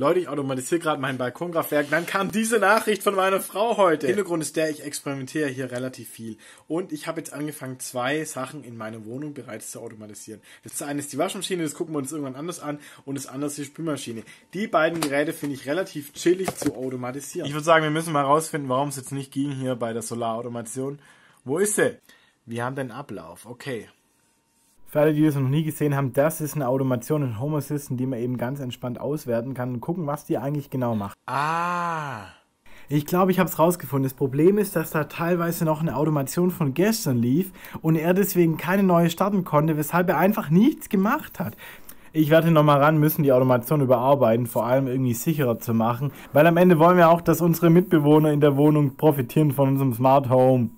Leute, ich automatisiere gerade mein Balkonkraftwerk. Dann kam diese Nachricht von meiner Frau heute. Hintergrund ist der, ich experimentiere hier relativ viel. Und ich habe jetzt angefangen, zwei Sachen in meiner Wohnung bereits zu automatisieren. Das eine ist die Waschmaschine, das gucken wir uns irgendwann anders an. Und das andere ist die Spülmaschine. Die beiden Geräte finde ich relativ chillig zu automatisieren. Ich würde sagen, wir müssen mal rausfinden, warum es jetzt nicht ging hier bei der Solarautomation. Wo ist sie? Wir haben den Ablauf. Okay. Für alle, die das noch nie gesehen haben, das ist eine Automation in Home Assistant, die man eben ganz entspannt auswerten kann und gucken, was die eigentlich genau macht. Ah. Ich glaube, ich habe es rausgefunden. Das Problem ist, dass da teilweise noch eine Automation von gestern lief und er deswegen keine neue starten konnte, weshalb er einfach nichts gemacht hat. Ich werde nochmal ran müssen, die Automation überarbeiten, vor allem irgendwie sicherer zu machen, weil am Ende wollen wir auch, dass unsere Mitbewohner in der Wohnung profitieren von unserem Smart Home.